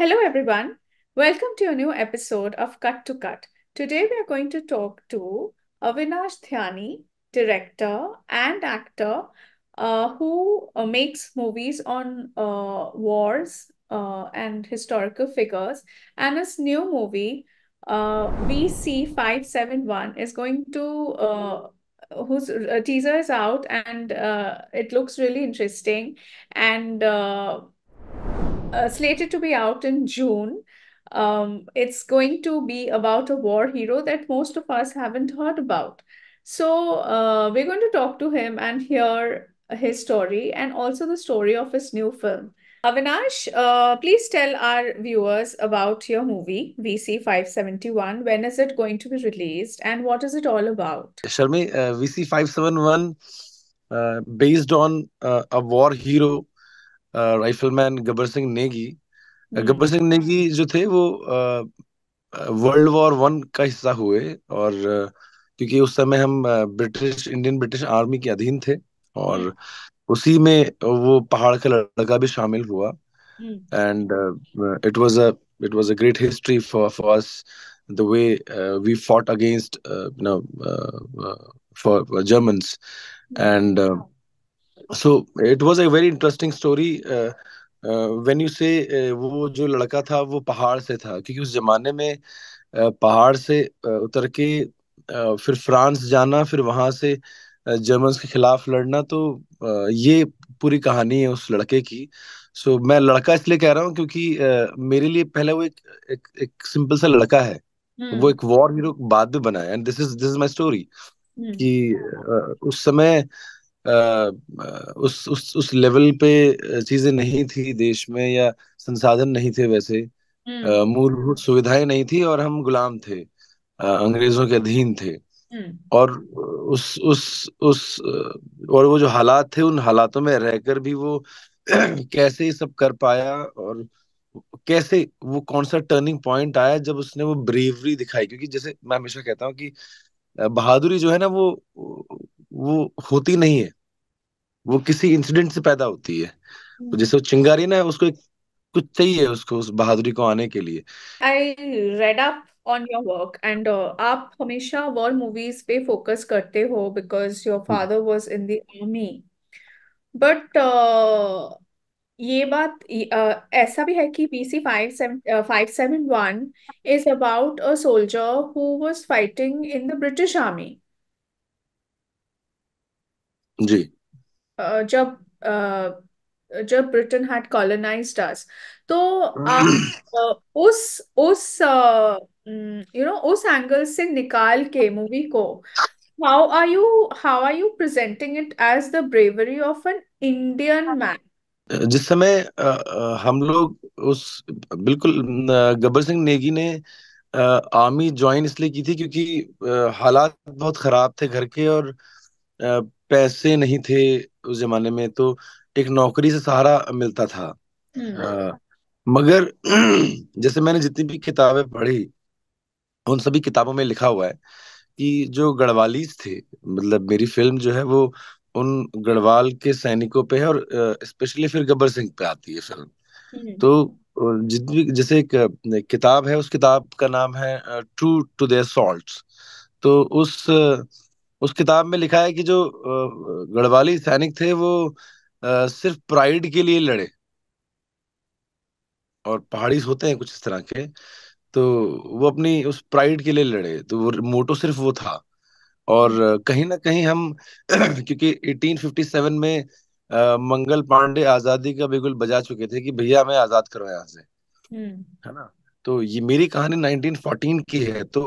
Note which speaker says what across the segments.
Speaker 1: Hello, everyone. Welcome to a new episode of Cut to Cut. Today, we are going to talk to Avinash Thyani, director and actor uh, who uh, makes movies on uh, wars uh, and historical figures. And his new movie, uh, VC571, is going to uh, whose teaser is out and it looks really interesting and uh, slated to be out in June. Um, it's going to be about a war hero that most of us haven't heard about. So uh, we're going to talk to him and hear his story and also the story of his new film. Avinash, uh, please tell our viewers about your movie VC 571. When is it going to be released and what is it all about?
Speaker 2: Sharmi, uh, VC 571, uh, based on uh, a war hero rifleman Gabbar Singh Negi hmm. Gabbar Singh Negi जो थे वो world war one का हिस्सा हुए और क्योंकि उस समय हम ब्रिटिश इंडियन ब्रिटिश आर्मी के अधीन थे और हम्म। उसी में वो पहाड़ का लड़का भी शामिल हुआ and it was a it was a great history for for us the way we fought against you know for Germans and so it was a very interesting story when you say वो जो लड़का था वो पहाड़ से था क्योंकि उस जमाने में uh, पहाड़ से uh, उतर के uh, फिर फ्रांस जाना फिर वहां से uh, जर्मन के खिलाफ लड़ना तो uh, ये पूरी कहानी है उस लड़के की सो so, मैं लड़का इसलिए कह रहा हूँ क्योंकि uh, मेरे लिए पहले वो एक एक, एक सिंपल सा लड़का है hmm. वो एक वॉर हीरो बाद में बना है and this is this is my story कि उस समय उस उस उस लेवल पे चीजें नहीं थी देश में या संसाधन नहीं थे वैसे हम्म। मूलभूत सुविधाएं नहीं थी और हम गुलाम थे अंग्रेजों के अधीन थे हम्म। और उस उस उस और वो जो हालात थे उन हालातों में रहकर भी वो कैसे सब कर पाया और कैसे वो कौन सा टर्निंग पॉइंट आया जब उसने वो ब्रेवरी दिखाई क्योंकि जैसे मैं हमेशा कहता हूँ कि बहादुरी जो है ना वो वो होती नहीं है वो किसी इंसिडेंट से पैदा होती है hmm. जैसे वो चिंगारी ना उसको एक कुछ चाहिए उसको उस बहादुरी को आने के लिए
Speaker 1: I read up on your work and आप हमेशा वॉर मूवीज पे फोकस करते हो because your father was in the army but ये बात uh, ऐसा भी है कि B C five five seven seven one is about a soldier who was fighting in the British army जी जब जब ब्रिटेन हैड कॉलोनाइज्ड अस तो हाँ। आप उस उस यू नो उस एंगल से निकाल के मूवी को how are you how are you presenting it as the bravery of an Indian man
Speaker 2: जिस समय हम लोग उस बिल्कुल गब्बर सिंह नेगी ने आर्मी ज्वाइन इसलिए की थी क्योंकि हालात बहुत खराब थे घर के और पैसे नहीं थे उस जमाने में तो एक नौकरी से सहारा मिलता था आ, हम्म। मगर जैसे मैंने जितनी भी किताबें पढ़ी उन सभी किताबों में लिखा हुआ है कि जो गढ़वालीज थे मतलब मेरी फिल्म जो है वो उन गढ़वाल के सैनिकों पे है और स्पेशली फिर गब्बर सिंह पे आती है फिल्म हम्म। तो जितनी जैसे एक किताब है उस किताब का नाम है ट्रू टू देयर सॉल्ट तो उस उस किताब में लिखा है कि जो गढ़वाली सैनिक थे वो सिर्फ प्राइड के लिए लड़े और पहाड़ी होते हैं कुछ इस तरह के तो वो अपनी उस प्राइड के लिए लड़े तो वो मोटो सिर्फ वो था और कहीं ना कहीं हम क्योंकि 1857 में आ, मंगल पांडे आजादी का बिल्कुल बजा चुके थे कि भैया मैं आजाद करो यहाँ से
Speaker 1: हम्म।
Speaker 2: है ना तो ये मेरी कहानी 1914 की है तो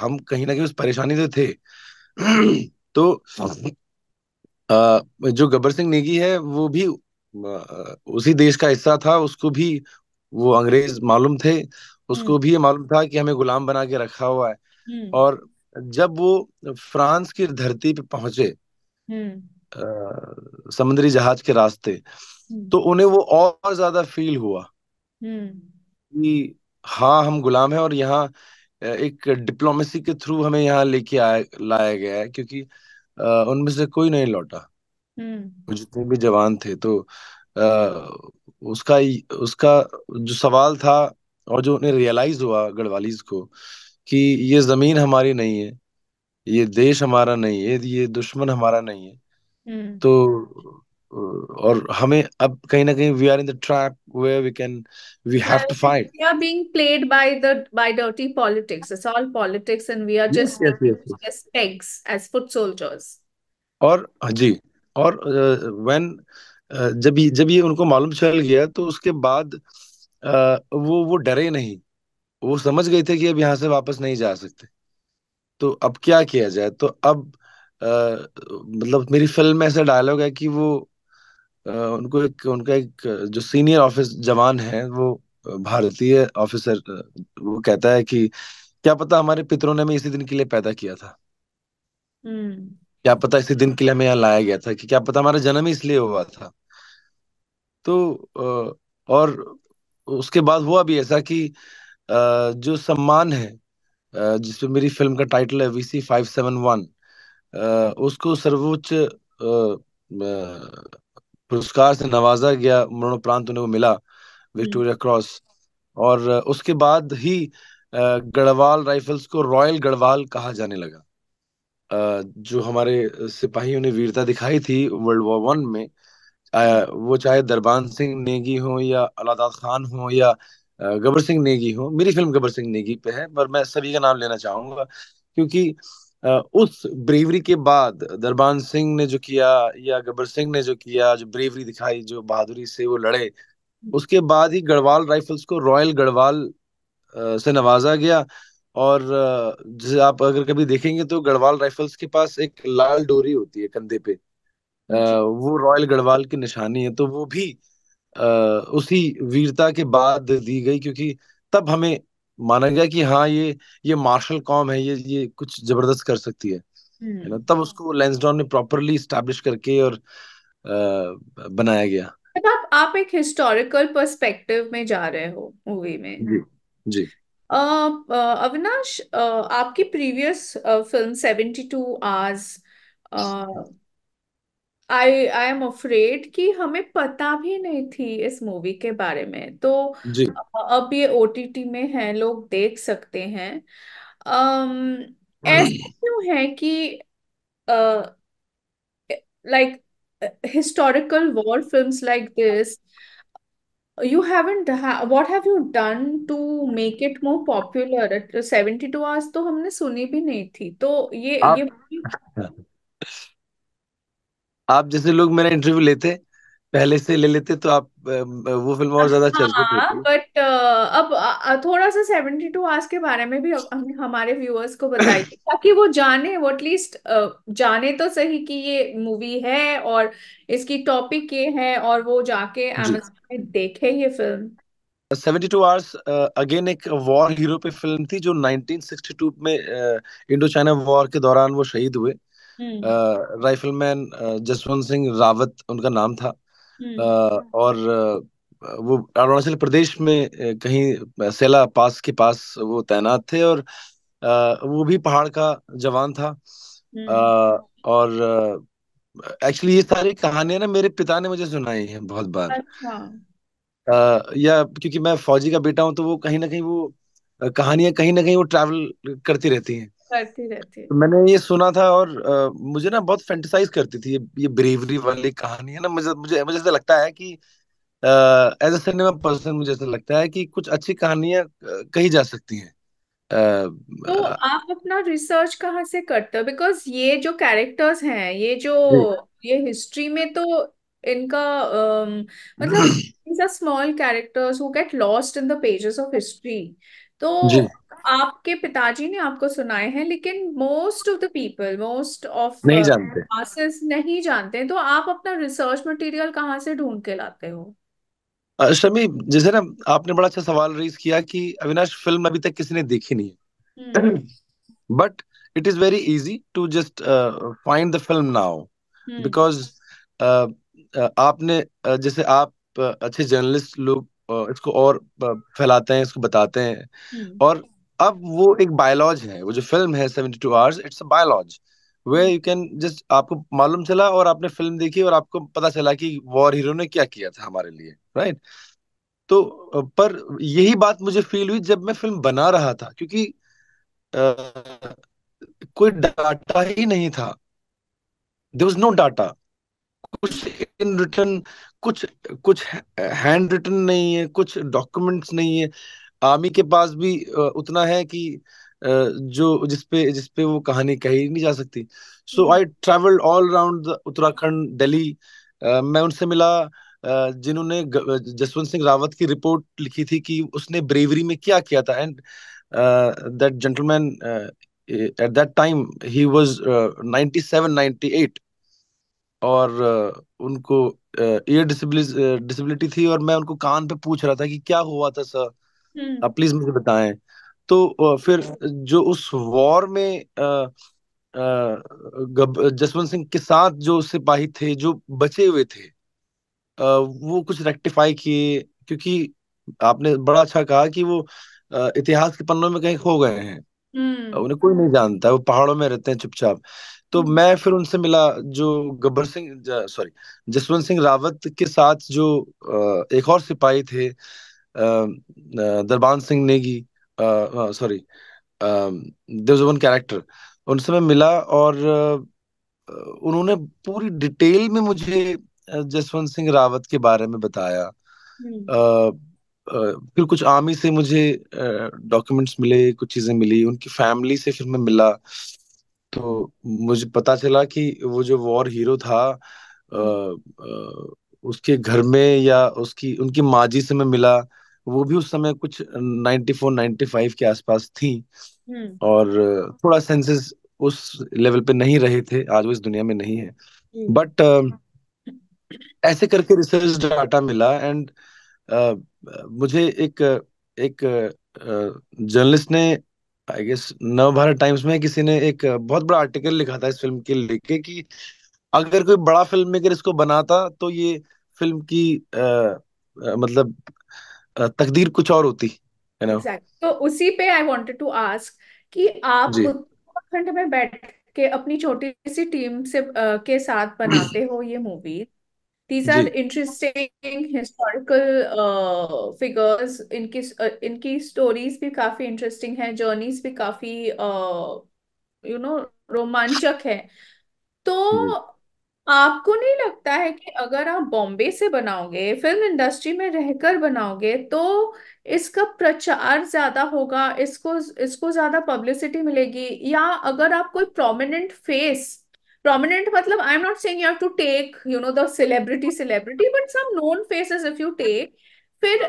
Speaker 2: हम कहीं ना कहीं उस परेशानी से थे तो आ, हाँ। जो गब्बर सिंह नेगी है वो भी उसी देश का हिस्सा था उसको भी वो अंग्रेज मालूम थे उसको हम्म। भी ये मालूम था कि हमें गुलाम बना के रखा हुआ है हम्म। और जब वो फ्रांस की धरती पे पहुंचे हम्म। समुद्री जहाज के रास्ते तो उन्हें वो और ज्यादा फील हुआ कि हाँ हम गुलाम हैं और यहाँ एक डिप्लोमेसी के थ्रू हमें यहाँ लेके आया लाया गया है क्योंकि उनमें से कोई नहीं लौटा hmm. जितने भी जवान थे तो आ, उसका उसका जो सवाल था और जो उन्हें रियलाइज हुआ गढ़वालीज को कि ये जमीन हमारी नहीं है ये देश हमारा नहीं है ये दुश्मन हमारा नहीं है hmm. तो और हमें अब कहीं ना कहीं we are in the trap where we can we have to fight
Speaker 1: we are being played by the by dirty politics it's all politics and we are just
Speaker 2: just
Speaker 1: pegs as foot soldiers
Speaker 2: और हाँ जी और when uh, uh, जब जब ये उनको मालूम चल गया तो उसके बाद uh, वो वो डरे नहीं वो समझ गए थे कि अब यहाँ से वापस नहीं जा सकते तो अब क्या किया जाए तो अब आ, मतलब मेरी फिल्म में ऐसा डायलॉग है कि वो उनको एक उनका एक जो सीनियर ऑफिस जवान है वो भारतीय ऑफिसर वो कहता है कि क्या पता हमारे पितरों ने हमें इसी दिन के लिए पैदा किया था हम्म। क्या पता इसी दिन के लिए हमें यहाँ लाया गया था कि क्या पता हमारा जन्म ही इसलिए हुआ था तो और उसके बाद हुआ भी ऐसा कि जो सम्मान है अ, जिसपे मेरी फिल्म का टाइटल है वीसी फाइव सेवन वन उसको सर्वोच्च पुरस्कार से नवाजा गया मरणोपरांत उन्हें वो मिला विक्टोरिया हम्म। क्रॉस और उसके बाद ही गढ़वाल राइफल्स को रॉयल गढ़वाल कहा जाने लगा जो हमारे सिपाहियों ने वीरता दिखाई थी वर्ल्ड वॉर वन में वो चाहे दरबान सिंह नेगी हो या अलादाद खान हो या गबर सिंह नेगी हो मेरी फिल्म गबर सिंह नेगी पे है पर मैं सभी का नाम लेना चाहूंगा क्योंकि उस ब्रेवरी के बाद दरबान सिंह ने जो किया या गब्बर सिंह ने जो किया जो ब्रेवरी दिखाई जो बहादुरी से वो लड़े उसके बाद ही गढ़वाल राइफल्स को रॉयल गढ़वाल से नवाजा गया और जैसे आप अगर कभी देखेंगे तो गढ़वाल राइफल्स के पास एक लाल डोरी होती है कंधे पे वो रॉयल गढ़वाल की निशानी है तो वो भी उसी वीरता के बाद दी गई क्योंकि तब हमें माना गया कि हाँ ये ये मार्शल कॉम है ये ये कुछ जबरदस्त कर सकती है है ना हम्म। तब उसको लेंसडॉन ने प्रॉपरली स्टैब्लिश करके और आ, बनाया गया
Speaker 1: अब आप आप एक हिस्टोरिकल पर्सपेक्टिव में जा रहे हो मूवी में जी जी अविनाश आपकी previous film seventy two hours I I am afraid कि हमें पता भी नहीं थी इस मूवी के बारे में तो जी अब ये ओटीटी में है लोग देख सकते हैं um, ऐसा क्यों है कि like historical war films like this you haven't ha what have you done to make it more popular at 72 hours तो हमने सुनी भी नहीं थी तो ये आप, ये
Speaker 2: आप जैसे लोग मेरा इंटरव्यू लेते पहले से ले लेते तो आप वो फिल्म और ज्यादा हाँ, होती
Speaker 1: बट अब थोड़ा सा सेवेंटी टू आवर्स के बारे में भी हमारे व्यूअर्स को बताइए ताकि वो जाने वो एटलीस्ट जाने तो सही कि ये मूवी है और इसकी टॉपिक ये है और वो जाके एमेजोन में देखे ये film
Speaker 2: seventy two hours again एक वॉर हीरो पे फिल्म थी जो 1962 में इंडो चाइना वॉर के दौरान वो शहीद हुए
Speaker 1: हम्म।
Speaker 2: राइफलमैन जसवंत सिंह रावत उनका नाम था हम्म। और वो अरुणाचल प्रदेश में कहीं सेला पास के पास वो तैनात थे और वो भी पहाड़ का जवान था हम्म। और एक्चुअली ये सारी कहानियां ना मेरे पिता ने मुझे सुनाई है बहुत बार अच्छा। आ, या क्योंकि मैं फौजी का बेटा हूं तो वो कहीं ना कहीं वो कहानियां कहीं ना कहीं वो ट्रैवल करती रहती हैं
Speaker 1: करती रहती है
Speaker 2: मैंने ये सुना था और आ, मुझे ना बहुत फैंटेसाइज करती थी ये, ये ब्रेवरी वाली कहानी है ना मुझे मुझे मुझे ऐसा लगता है कि एज अ सिनेमा पर्सन मुझे ऐसा लगता है कि कुछ अच्छी कहानियां कही जा सकती हैं तो
Speaker 1: आप अपना रिसर्च कहाँ से करते हो बिकॉज ये जो कैरेक्टर्स हैं ये जो ये हिस्ट्री में तो इनका um, मतलब small characters who get lost in the pages of history तो आपके पिताजी ने आपको सुनाए हैं लेकिन most of the people most of नहीं जानते क्लासेस नहीं जानते तो आप अपना रिसर्च मटेरियल कहाँ से ढूंढ के लाते हो
Speaker 2: शमी जैसे ना आपने बड़ा अच्छा सवाल रेज किया कि अविनाश फिल्म अभी तक किसी ने देखी नहीं है but it is very easy to just find the film now because आपने जैसे आप अच्छे जर्नलिस्ट लोग इसको और फैलाते हैं इसको बताते हैं हम्म। और अब वो एक बायोलॉज है वो जो फिल्म है सेवेंटी टू आवर्स इट्स बायोलॉज वे यू कैन जस्ट आपको मालूम चला और आपने फिल्म देखी और आपको पता चला कि वॉर हीरो ने क्या किया था हमारे लिए राइट तो पर यही बात मुझे फील हुई जब मैं फिल्म बना रहा था क्योंकि आ, कोई डाटा ही नहीं था देर वॉज नो डाटा कुछ इन रिटर्न कुछ कुछ हैंड रिटर्न नहीं है कुछ डॉक्यूमेंट्स नहीं है आर्मी के पास भी उतना है कि जो जिसपे जिसपे वो कहानी कही नहीं जा सकती so I travel all around Uttarakhand Delhi मैं उनसे मिला जिन्होंने जसवंत सिंह रावत की रिपोर्ट लिखी थी कि उसने ब्रेवरी में क्या किया था and that gentleman at that time he was 97 98 और uh, उनको ईयर डिसेबिलिटी थी और मैं उनको कान पे पूछ रहा था कि क्या हुआ था सर हम्म। आप प्लीज मुझे बताएं तो फिर हाँ। जो उस वॉर में जसवंत सिंह के साथ जो सिपाही थे जो बचे हुए थे वो कुछ रेक्टिफाई किए क्योंकि आपने बड़ा अच्छा कहा कि वो इतिहास के पन्नों में कहीं खो गए हैं हम्म। उन्हें कोई नहीं जानता वो पहाड़ों में रहते हैं चुपचाप तो हम्म। मैं फिर उनसे मिला जो गब्बर सिंह सॉरी जसवंत सिंह रावत के साथ जो एक और सिपाही थे Darban Singh Negi sorry there one character उनसे मैं मिला और uh, uh, उन्होंने पूरी डिटेल में मुझे uh, जसवंत सिंह रावत के बारे में बताया हम्म। फिर कुछ आर्मी से मुझे डॉक्यूमेंट्स मिले कुछ चीजें मिली उनकी फैमिली से फिर मैं मिला तो मुझे पता चला कि वो जो वॉर हीरो था आ, आ, उसके घर में या उसकी उनकी माजी से मैं मिला वो भी उस समय कुछ 94 95 के आसपास थी हम्म। और थोड़ा सेंसेस उस लेवल पे नहीं रहे थे आज वो इस दुनिया में नहीं है बट uh, ऐसे करके रिसर्च डाटा मिला एंड uh, मुझे एक एक जर्नलिस्ट uh, ने आई गेस नव भारत टाइम्स में किसी ने एक बहुत बड़ा आर्टिकल लिखा था इस फिल्म के लेके कि अगर कोई बड़ा फिल्म मेकर इसको बनाता तो ये फिल्म की uh, आ, मतलब तकदीर कुछ और होती है ना
Speaker 1: तो उसी पे आई वांटेड टू आस्क कि आप उत्तराखंड में बैठ के अपनी छोटी सी टीम से uh, के साथ बनाते हो ये movie these are interesting historical figures इनकी uh, इनकी स्टोरीज भी काफी इंटरेस्टिंग है जर्नीज भी काफी यू नो रोमांचक है तो आपको नहीं लगता है कि अगर आप बॉम्बे से बनाओगे फिल्म इंडस्ट्री में रहकर बनाओगे तो इसका प्रचार ज्यादा होगा इसको इसको ज्यादा पब्लिसिटी मिलेगी या अगर आप कोई प्रोमिनेंट फेस प्रोमिनेंट मतलब I am not saying you have to take you know the celebrity celebrity but some known faces if you take फिर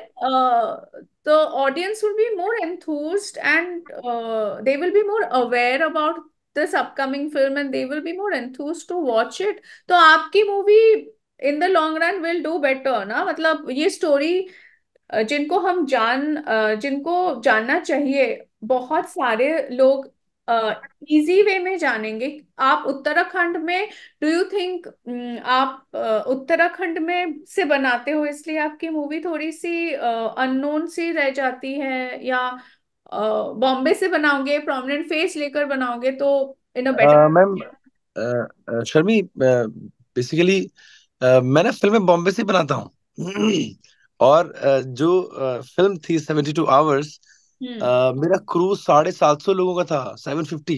Speaker 1: the audience will be more enthused and they will be more aware about this upcoming film and they will be more enthused to watch it तो आपकी movie in the long run will do better ना मतलब ये story जिनको हम जान जिनको जानना चाहिए बहुत सारे लोग इजी uh, वे में जानेंगे आप उत्तराखंड में डू यू थिंक आप uh, उत्तराखंड में से बनाते हो इसलिए आपकी मूवी थोड़ी सी अननोन uh, सी रह जाती है या uh, बॉम्बे से बनाओगे प्रोमिनेंट फेस लेकर बनाओगे तो in a better
Speaker 2: ma'am Sharmi basically मैं ना फिल्में बॉम्बे से बनाता हूँ और uh, जो uh, फिल्म थी सेवेंटी टू आवर्स मेरा क्रू साढ़े सात सौ लोगों का था सेवन फिफ्टी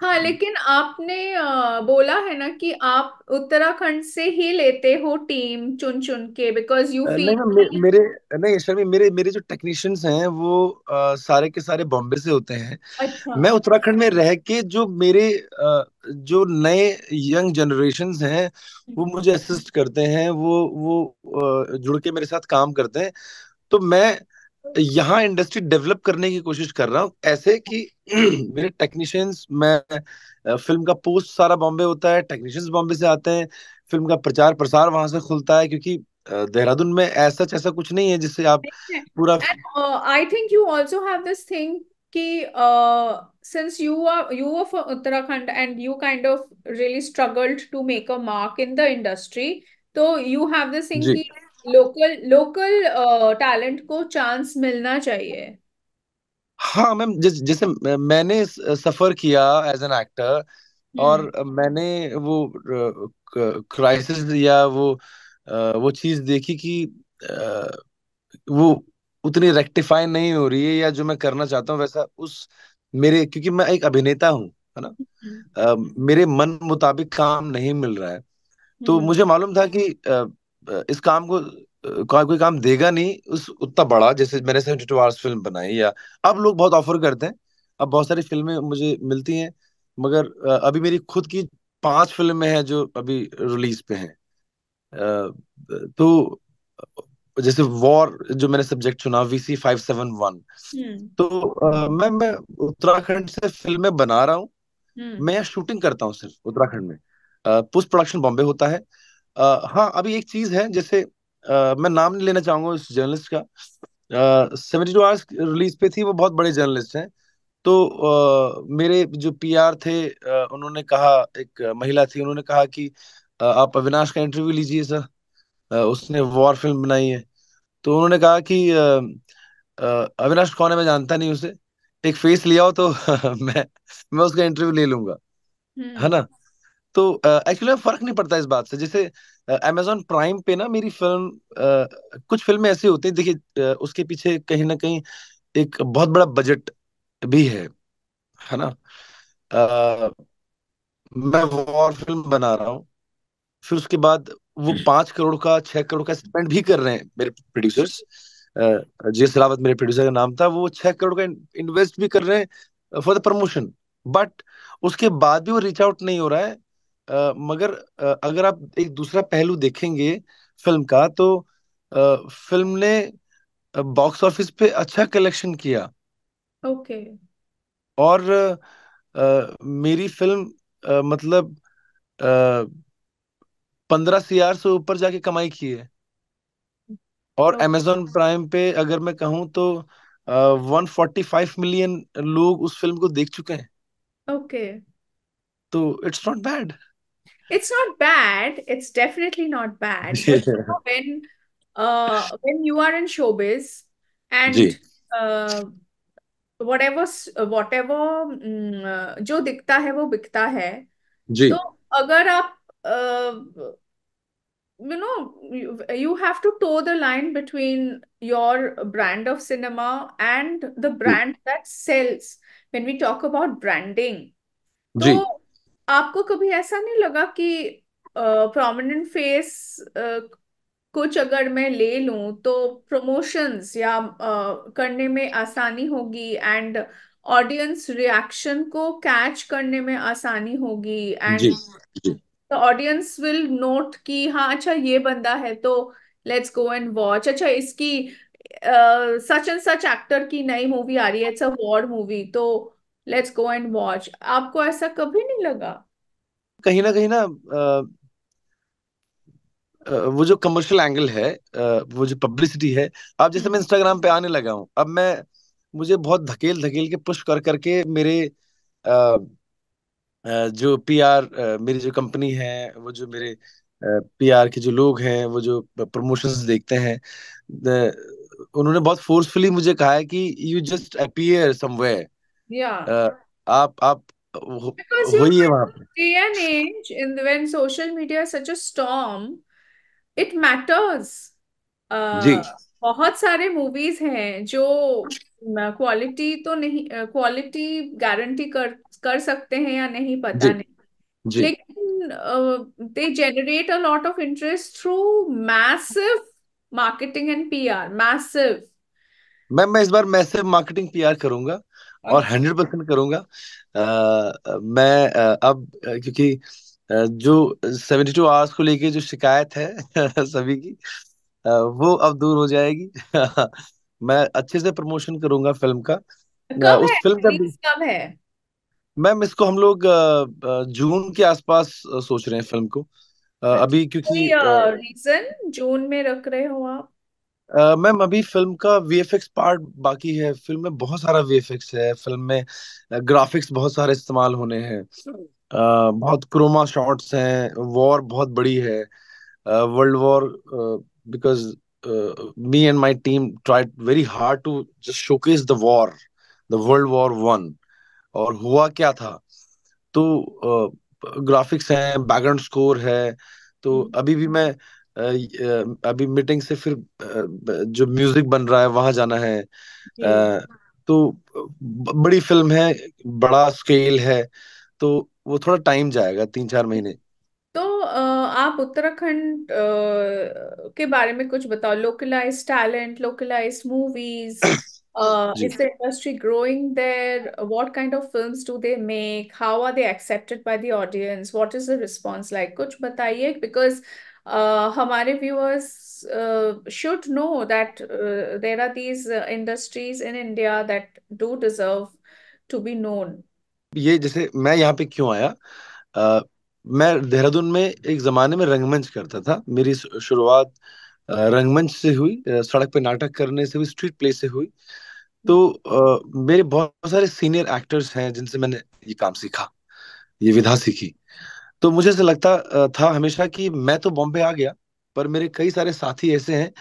Speaker 1: हाँ हम्म। लेकिन आपने बोला है ना कि आप उत्तराखंड से ही लेते हो टीम चुन चुन के बिकॉज यू नहीं फील ना मे,
Speaker 2: मेरे नहीं शर्मी मेरे मेरे जो टेक्नीशियंस हैं वो आ, सारे के सारे बॉम्बे से होते हैं अच्छा मैं उत्तराखंड में रह के जो मेरे आ, जो नए यंग जनरेशन्स हैं वो मुझे असिस्ट हम्म। करते हैं वो वो अ, जुड़ के मेरे साथ काम करते हैं तो मैं यहाँ इंडस्ट्री डेवलप करने की कोशिश कर रहा हूँ ऐसे कि मेरे टेक्नीशियंस मैं फिल्म का पोस्ट सारा बॉम्बे होता है टेक्नीशियंस बॉम्बे से आते हैं फिल्म का प्रचार प्रसार वहां से खुलता है क्योंकि देहरादून में ऐसा ऐसा कुछ नहीं है जिससे आप
Speaker 1: पूरा I think you also have this thing कि since you are you are from Uttarakhand and you kind of really struggled to make a mark in the industry तो यू हैव दिस थिंग कि लोकल लोकल टैलेंट को chance मिलना चाहिए
Speaker 2: हाँ ma'am जिस जैसे मैंने सफर किया एज एन एक्टर और हम्म। मैंने वो क्राइसिस या वो वो चीज देखी कि वो उतनी रेक्टिफाई नहीं हो रही है या जो मैं करना चाहता हूँ वैसा उस मेरे क्योंकि मैं एक अभिनेता हूँ है ना हम्म। मेरे मन मुताबिक काम नहीं मिल रहा है तो हम्म। मुझे मालूम था कि इस काम को कोई कोई काम देगा नहीं उस उतना बड़ा जैसे मैंने सेवेंटी टू आवर्स फिल्म बनाई या अब लोग बहुत ऑफर करते हैं अब बहुत सारी फिल्में मुझे मिलती हैं मगर अभी मेरी खुद की पांच फिल्में हैं जो अभी रिलीज पे हैं तो जैसे वॉर जो मैंने सब्जेक्ट चुना वीसी फाइव सेवन वन तो मैं मैं उत्तराखंड से फिल्में बना रहा हूँ हम्म। मैं शूटिंग करता हूँ सिर्फ उत्तराखंड में पोस्ट प्रोडक्शन बॉम्बे होता है आ, हाँ अभी एक चीज है जैसे आ, मैं नाम नहीं लेना चाहूंगा इस जर्नलिस्ट का सेवेंटी टू आवर्स रिलीज पे थी वो बहुत बड़े जर्नलिस्ट हैं तो आ, मेरे जो पीआर थे आ, उन्होंने कहा एक महिला थी उन्होंने कहा कि आ, आप अविनाश का इंटरव्यू लीजिए सर आ, उसने वॉर फिल्म बनाई है तो उन्होंने कहा कि अविनाश कौन है मैं जानता नहीं उसे एक फेस लिया हो तो मैं मैं उसका इंटरव्यू ले लूंगा है हम्म। ना तो एक्चुअली uh, फर्क नहीं पड़ता इस बात से जैसे अमेजोन प्राइम पे ना मेरी फिल्म uh, कुछ फिल्में ऐसी होती है देखिए uh, उसके पीछे कहीं ना कहीं एक बहुत बड़ा बजट भी है है ना uh, मैं वॉर फिल्म बना रहा हूँ फिर उसके बाद वो हम्म। पांच करोड़ का छह करोड़ का स्पेंड भी कर रहे हैं मेरे प्रोड्यूसर्स जेस सलावत मेरे प्रोड्यूसर का नाम था वो छह करोड़ का इन्वेस्ट भी कर रहे हैं फॉर द प्रमोशन बट उसके बाद भी वो रीच आउट नहीं हो रहा है आ, मगर आ, अगर आप एक दूसरा पहलू देखेंगे फिल्म का तो आ, फिल्म ने बॉक्स ऑफिस पे अच्छा कलेक्शन किया ओके okay. और आ, मेरी फिल्म आ, मतलब पंद्रह आर से ऊपर जाके कमाई की है और अमेजोन प्राइम पे अगर मैं कहूँ तो वन फोर्टी फाइव मिलियन लोग उस फिल्म को देख चुके
Speaker 1: हैं ओके okay.
Speaker 2: तो it's not bad
Speaker 1: it's not bad. It's definitely not bad. you know, when uh, when you are in showbiz and uh, whatever whatever um, जो दिखता है वो बिकता है तो अगर आप uh, you know you, you have to toe the line between your brand of cinema and the brand that sells when we talk about branding so आपको कभी ऐसा नहीं लगा कि प्रोमिनेंट uh, फेस uh, कुछ अगर मैं ले लूं तो प्रमोशंस या uh, करने में आसानी होगी एंड ऑडियंस रिएक्शन को कैच करने में आसानी होगी and the audience will note कि हाँ अच्छा ये बंदा है तो लेट्स गो एंड वॉच अच्छा इसकी सच एंड सच एक्टर की नई मूवी आ रही है इट्स अ वॉर मूवी तो लेट्स गो एंड वॉच आपको ऐसा कभी नहीं लगा
Speaker 2: कहीं ना कहीं ना आ, वो जो कमर्शियल एंगल है आ, वो जो पब्लिसिटी है अब जैसे मैं इंस्टाग्राम हम्म। पे आने लगा हूँ अब मैं मुझे बहुत धकेल धकेल के पुश कर करके मेरे आ, जो पीआर मेरी जो कंपनी है वो जो मेरे पीआर के जो लोग हैं वो जो प्रमोशंस देखते हैं उन्होंने बहुत फोर्सफुली मुझे कहा है कि you just appear somewhere Yeah. Uh, आप आप हुई है वहाँ पे
Speaker 1: day and age in the, when social media is such a storm it matters uh, जी बहुत सारे मूवीज हैं जो क्वालिटी तो नहीं क्वालिटी uh, गारंटी कर कर सकते हैं या नहीं पता जी, नहीं जी. लेकिन they generate a lot of interest through massive marketing and PR massive
Speaker 2: ma'am मैं इस बार मैसिव मार्केटिंग पीआर करूंगा और हंड्रेड परसेंट करूंगा आ, मैं अब क्योंकि जो सेवेंटी टू आवर्स को लेके जो शिकायत है सभी की वो अब दूर हो जाएगी मैं अच्छे से प्रमोशन करूंगा फिल्म का कम उस है, फिल्म का कम है मैम इसको हम लोग जून के आसपास सोच रहे हैं फिल्म को अच्छा, अभी क्योंकि
Speaker 1: रीजन जून में रख रहे हो आप
Speaker 2: मैम अभी फिल्म का वीएफएक्स पार्ट बाकी है फिल्म में बहुत सारा वीएफएक्स है फिल्म में ग्राफिक्स बहुत सारे इस्तेमाल होने हैं बहुत क्रोमा शॉट्स हैं वॉर बहुत बड़ी है world war because me and my team tried very hard to just showcase the war the world war one और हुआ क्या था तो ग्राफिक्स हैं बैकग्राउंड स्कोर है तो हम्म। अभी भी मैं अभी मीटिंग से फिर जो म्यूजिक बन रहा है वहां जाना है तो बड़ी फिल्म है बड़ा स्केल है तो वो थोड़ा टाइम जाएगा तीन चार महीने
Speaker 1: तो आप उत्तराखंड के बारे में कुछ बताओ localise talent localise movies Uh, is the industry growing there? What kind of films do they make? How are they accepted by the audience? What is the response like? कुछ बताइए because uh, हमारे viewers should know that there are these industries in India that do deserve to be known
Speaker 2: ये जैसे मैं यहाँ पे क्यों आया uh, मैं देहरादून में एक जमाने में रंगमंच करता था मेरी शुरुआत रंगमंच से हुई सड़क पे नाटक करने से हुई स्ट्रीट प्ले से हुई तो आ, मेरे बहुत सारे सीनियर एक्टर्स हैं जिनसे मैंने ये काम सीखा ये विधा सीखी तो मुझे ऐसा लगता था हमेशा कि मैं तो बॉम्बे आ गया पर मेरे कई सारे साथी ऐसे हैं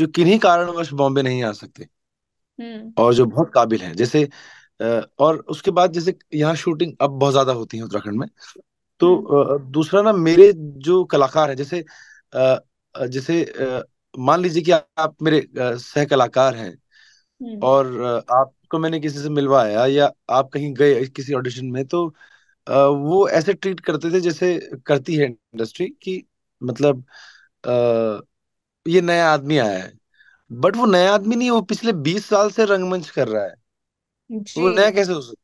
Speaker 2: जो किन्हीं कारणवश बॉम्बे नहीं आ सकते हम्म। और जो बहुत काबिल हैं जैसे और उसके बाद जैसे यहाँ शूटिंग अब बहुत ज्यादा होती है उत्तराखंड में तो हम्म। दूसरा ना मेरे जो कलाकार हैं जैसे जैसे मान लीजिए कि आप मेरे सह कलाकार हैं हम्म। और आपको तो मैंने किसी से मिलवाया या आप कहीं गए किसी ऑडिशन में तो वो ऐसे ट्रीट करते थे जैसे करती है इंडस्ट्री कि मतलब आ, ये नया आदमी आया है बट वो नया आदमी नहीं वो पिछले बीस साल से रंगमंच कर रहा है वो नया कैसे हो सकता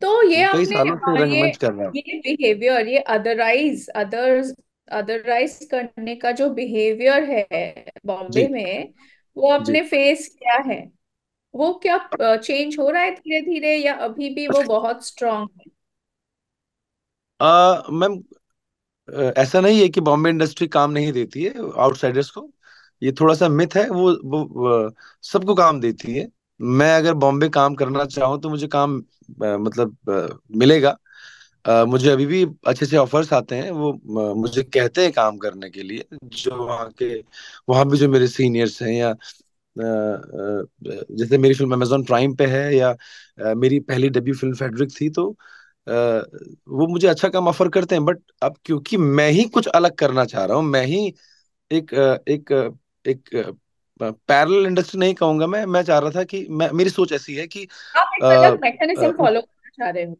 Speaker 1: तो ये कई आपने सालों से हाँ, ये रंगमंच कर रहा है ये बिहेवियर ये अदरवाइज अदर्स अदरवाइज करने का जो बिहेवियर है बॉम्बे जी में वो जी आपने फेस किया है वो क्या चेंज हो रहा है धीरे धीरे या अभी भी वो बहुत स्ट्रांग है
Speaker 2: मैम ऐसा नहीं है कि बॉम्बे इंडस्ट्री काम नहीं देती है आउटसाइडर्स को ये थोड़ा सा मिथ है वो, वो सबको काम देती है मैं अगर बॉम्बे काम करना चाहूँ तो मुझे काम आ, मतलब आ, मिलेगा आ, मुझे अभी भी अच्छे से ऑफर्स आते हैं वो मुझे कहते हैं काम करने के लिए जो वहाँ के वहाँ भी जो मेरे सीनियर्स हैं या जैसे मेरी फिल्म अमेजोन प्राइम पे है या मेरी पहली डेब्यू फिल्म फेडरिक थी तो वो मुझे अच्छा काम ऑफर करते हैं बट अब क्योंकि मैं ही कुछ अलग करना चाह रहा हूँ मैं ही एक एक एक, एक पैरेलल इंडस्ट्री नहीं कहूंगा मैं मैं चाह रहा था कि मैं मेरी सोच ऐसी है कि
Speaker 1: फॉलो करना चाह रहे हो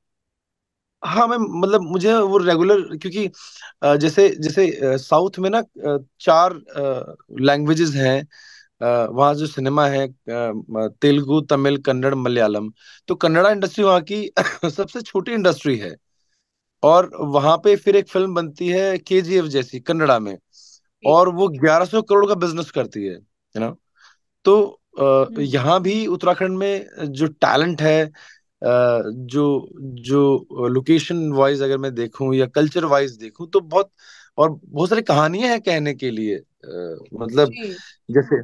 Speaker 2: हाँ मैं मतलब मुझे वो रेगुलर क्योंकि जैसे जैसे साउथ में ना चार लैंग्वेजेस हैं वहाँ जो सिनेमा है तेलुगु तमिल कन्नड़ मलयालम तो कन्नड़ा इंडस्ट्री वहाँ की सबसे छोटी इंडस्ट्री है और वहाँ पे फिर एक फिल्म बनती है के जैसी कन्नड़ा में और वो 1100 करोड़ का बिजनेस करती है यू नो तो हम्म। यहाँ भी उत्तराखंड में जो टैलेंट है जो जो लोकेशन वाइज अगर मैं देखूं या कल्चर वाइज देखूं तो बहुत और बहुत सारी कहानियां हैं कहने के लिए आ, मतलब जैसे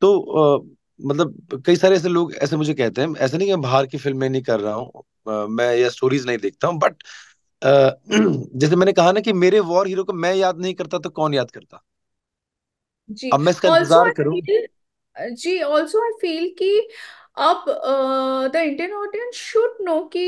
Speaker 2: तो आ, मतलब कई सारे ऐसे लोग ऐसे मुझे कहते हैं ऐसा नहीं कि मैं बाहर की फिल्में नहीं कर रहा हूँ मैं या स्टोरीज नहीं देखता हूँ बट जैसे मैंने कहा ना कि मेरे वॉर हीरो को मैं याद नहीं करता तो कौन याद करता
Speaker 1: जी अब मैं इसका इंतजार करूँ जी ऑल्सो आई फील कि अब the Indian audience should know कि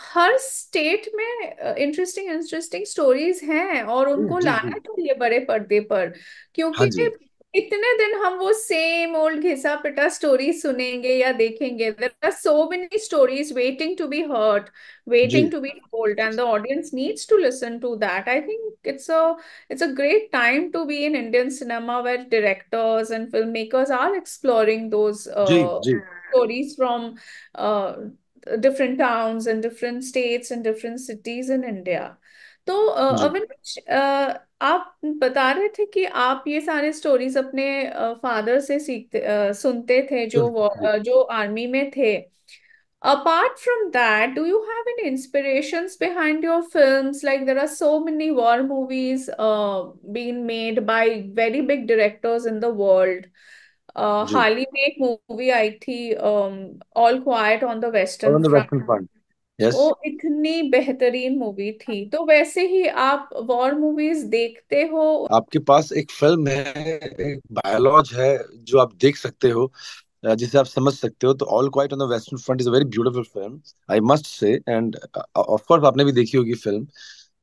Speaker 1: हर स्टेट में इंटरेस्टिंग इंटरेस्टिंग स्टोरीज हैं और उनको लाना चाहिए बड़े पर्दे पर हाँ क्योंकि हाँ इतने दिन हम वो सेम ओल्ड घिसा पिटा स्टोरी सुनेंगे या देखेंगे there are so many stories waiting to be heard waiting to be told and the audience needs to listen to that I think it's a it's a great time to be in Indian cinema where directors and film makers are exploring those stories from different towns and different states and different cities in India. तो अविनाश आप बता रहे थे कि आप ये सारे stories अपने फादर से सीखते सुनते थे जो जो आर्मी में थे apart from that do you have any inspirations behind your films like there are so many war movies uh, being made by very big directors in the world हाल ही में एक मूवी आई थी all quiet on the western on the western
Speaker 2: front yes वो
Speaker 1: इतनी बेहतरीन movie थी तो वैसे ही आप वॉर मूवीज देखते हो
Speaker 2: आपके पास एक फिल्म है एक बायोलॉज है जो आप देख सकते हो जिसे आप समझ सकते हो तो all quiet on the western front is a very beautiful film I must say and of course आपने भी देखी होगी फिल्म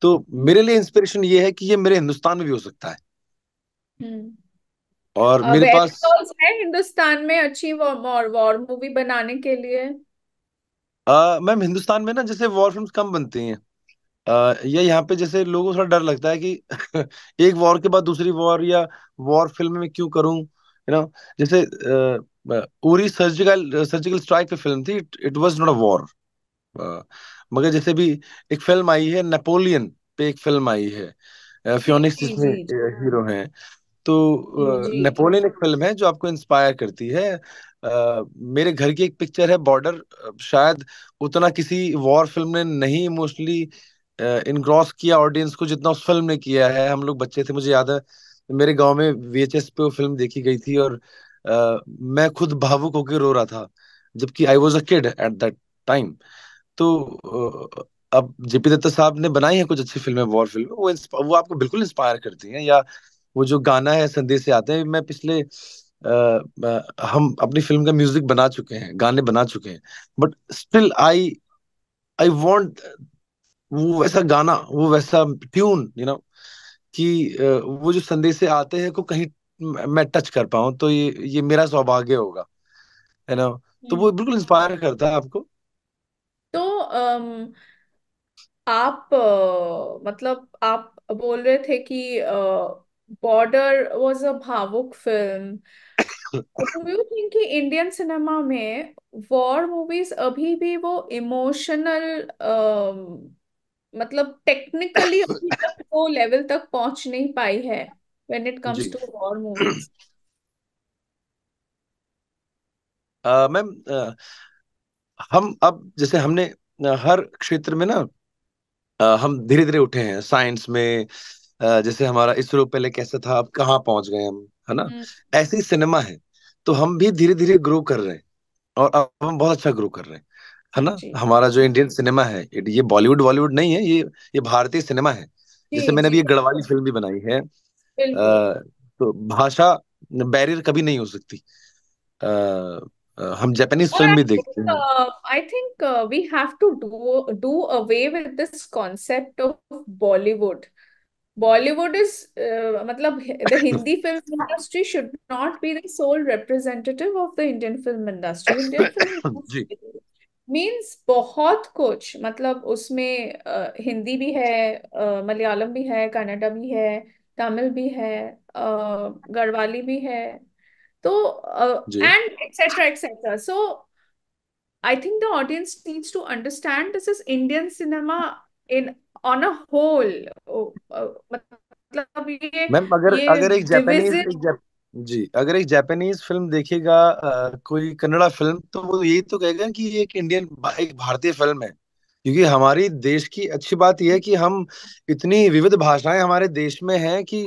Speaker 2: तो मेरे लिए इंस्पिरेशन ये है कि ये मेरे हिंदुस्तान में भी हो सकता है hmm. और uh, मेरे पास
Speaker 1: है हिंदुस्तान में अच्छी वॉर वॉर मूवी बनाने के लिए
Speaker 2: मैम हिंदुस्तान में ना जैसे वॉर फिल्म्स कम बनती हैं uh, या यहाँ पे जैसे लोगों को डर लगता है कि एक वॉर के बाद दूसरी वॉर या वॉर फिल्म में क्यों करूं यू नो जैसे उरी सर्जिकल सर्जिकल स्ट्राइक पे फिल्म थी it was not a war मगर जैसे भी एक फिल्म आई है नेपोलियन पे एक फिल्म आई है फियोनिक्स जिसमें हीरो हैं तो नेपोलियन एक फिल्म है जो आपको इंस्पायर करती है Uh, मेरे घर की एक पिक्चर है बॉर्डर शायद उतना किसी वॉर फिल्म ने नहीं इमोशनली इनग्रॉस किया ऑडियंस को जितना उस फिल्म ने किया है हम लोग बच्चे थे मुझे याद है मेरे गांव में वीएचएस पे वो फिल्म देखी गई थी और uh, मैं खुद भावुक होकर रो रहा था जबकि आई वॉज तो, a kid at that time तो uh, अब जेपी दत्ता साहब ने बनाई है कुछ अच्छी फिल्में वॉर फिल्म वो वो आपको बिल्कुल इंस्पायर करती हैं या वो जो गाना है संदेश से आते हैं मैं पिछले आ, हम अपनी फिल्म का म्यूजिक बना चुके हैं गाने बना चुके हैं but still I I want वो वैसा गाना वो वैसा ट्यून यू नो कि वो जो संदेश से आते हैं को कहीं मैं टच कर पाऊँ तो ये ये मेरा सौभाग्य होगा है ना तो हम्म। वो बिल्कुल इंस्पायर करता है आपको
Speaker 1: तो um, आप uh, मतलब आप बोल रहे थे कि uh... बॉर्डर वॉज अ भावुक फिल्म इंडियन सिनेमा में वॉर मूवीज अभी भी वो इमोशनल um, मतलब टेक्निकली अभी तक वो लेवल तक पहुंच नहीं पाई है when it comes to war movies
Speaker 2: ma'am हम अब जैसे हमने हर क्षेत्र में ना हम धीरे धीरे उठे हैं साइंस में जैसे हमारा इसरो पहले कैसा था अब कहाँ पहुंच गए हम है ना हम्म। ऐसे ही सिनेमा है तो हम भी धीरे धीरे ग्रो कर रहे हैं और अब हम बहुत अच्छा ग्रो कर रहे हैं है ना हमारा जो इंडियन सिनेमा है ये बॉलीवुड बॉलीवुड नहीं है ये ये भारतीय सिनेमा है जैसे मैंने अभी ये गढ़वाली फिल्म भी बनाई है तो भाषा बैरियर कभी नहीं हो सकती हम जापानीज फिल्म भी देखते हैं
Speaker 1: I think we have to do do away with this concept of Bollywood Bollywood is uh, मतलब the Hindi film industry should not be the sole representative of the Indian film industry Indian film means बहुत कुछ मतलब उसमें uh, Hindi भी है uh, Malayalam भी है कन्नडा भी है तमिल भी है गढ़वाली uh, भी है तो and etcetera etcetera so I think the audience needs to understand this is Indian cinema in on a whole मतलब ये मैम अगर ये अगर एक जापानीज एक
Speaker 2: जाप, जी अगर एक जापानीज फिल्म देखेगा कोई कन्नड़ा फिल्म तो वो यही तो कहेगा कि ये एक इंडियन एक भारतीय फिल्म है क्योंकि हमारी देश की अच्छी बात यह है कि हम इतनी विविध भाषाएं हमारे देश में हैं कि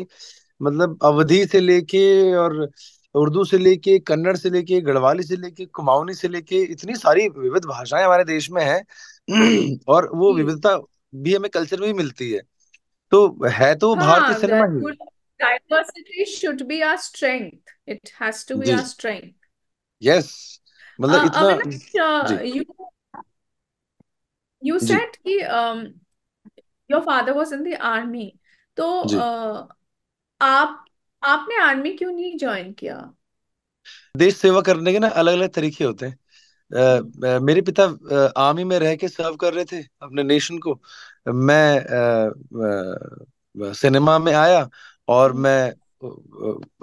Speaker 2: मतलब अवधि से लेके और उर्दू से लेके कन्नड़ से लेके गढ़वाली से लेके कुमाऊनी से लेके इतनी सारी विविध भाषाएं हमारे देश में हैं और वो विविधता भी हमें कल्चर में मिलती है तो है तो हाँ, भारतीय सिनेमा ही
Speaker 1: diversity should be our strength it has to be our strength
Speaker 2: yes मतलब uh, इतना यू
Speaker 1: यू सेड कि your father was in the army तो uh, आप आपने आर्मी क्यों नहीं ज्वाइन किया
Speaker 2: देश सेवा करने के ना अलग अलग तरीके होते हैं मेरे पिता आर्मी में रह के सर्व कर रहे थे अपने नेशन को मैं सिनेमा में आया और मैं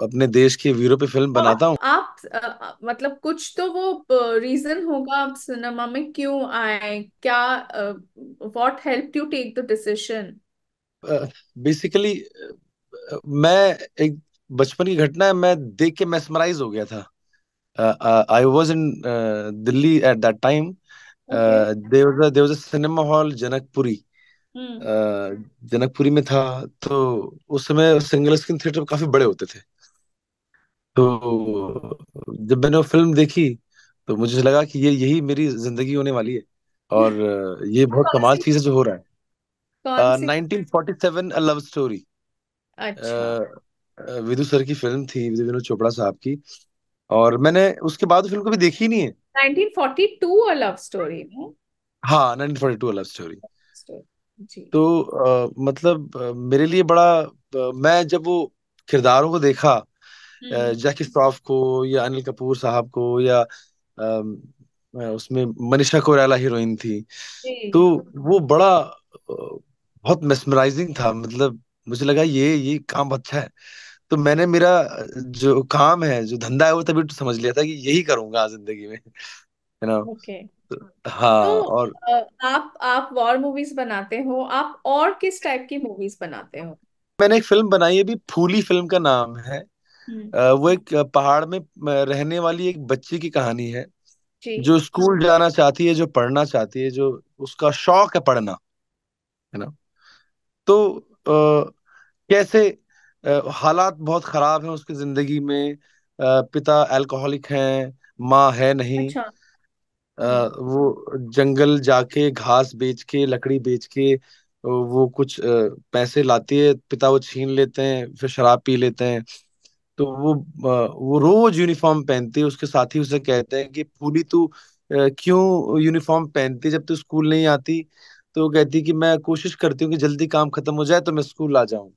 Speaker 2: अपने देश की वीरों पे फिल्म तो बनाता हूँ
Speaker 1: आप आ, मतलब कुछ तो वो रीजन होगा आप सिनेमा में क्यों आए क्या what help you take the decision
Speaker 2: basically मैं एक बचपन की घटना है मैं देख के मैसमराइज हो गया था uh, uh, I was in uh, Delhi at that time. Uh, okay. uh, there was a there was a cinema hall Janakpuri Janakpuri hmm. uh, में था तो उस समय सिंगल स्क्रीन थिएटर काफी बड़े होते थे तो जब मैंने वो फिल्म देखी तो मुझे लगा कि ये यही मेरी जिंदगी होने वाली है और uh, ये बहुत कमाल चीज है जो हो रहा है
Speaker 1: uh,
Speaker 2: 1947 अ लव स्टोरी अच्छा विदु सर की फिल्म थी विनोद चोपड़ा साहब की uh, और मैंने उसके बाद फिल्म कभी देखी नहीं है
Speaker 1: 1942 अ लव स्टोरी
Speaker 2: हाँ 1942 हाँ, अ लव स्टोरी तो आ, मतलब मेरे लिए बड़ा आ, मैं जब वो किरदारों को देखा हम्म। जैकी स्ट्रॉफ को या अनिल कपूर साहब को या आ, उसमें मनीषा कोरेला हीरोइन थी तो वो बड़ा बहुत मेस्मराइजिंग था मतलब मुझे लगा ये ये काम अच्छा है तो मैंने मेरा जो काम है जो धंधा है वो तभी तो समझ लिया था कि यही करूंगा जिंदगी में यू नो ओके okay. तो हाँ तो और
Speaker 1: आप आप वॉर मूवीज बनाते हो आप और किस टाइप की मूवीज बनाते हो
Speaker 2: मैंने एक फिल्म बनाई है भी फूली फिल्म का नाम है हम्म। वो एक पहाड़ में रहने वाली एक बच्ची की कहानी है जी जो स्कूल जाना चाहती है जो पढ़ना चाहती है जो उसका शौक है पढ़ना है ना तो आ, कैसे हालात बहुत खराब है उसकी जिंदगी में पिता अल्कोहलिक हैं माँ है नहीं अच्छा वो जंगल जाके घास बेच के लकड़ी बेच के वो कुछ पैसे लाती है पिता वो छीन लेते हैं फिर शराब पी लेते हैं तो वो वो रोज यूनिफॉर्म पहनती है उसके साथी उसे कहते हैं कि पूरी तू क्यों यूनिफॉर्म पहनती जब तू स्कूल नहीं आती तो कहती कि मैं कोशिश करती हूँ कि जल्दी काम खत्म हो जाए तो मैं स्कूल आ जाऊं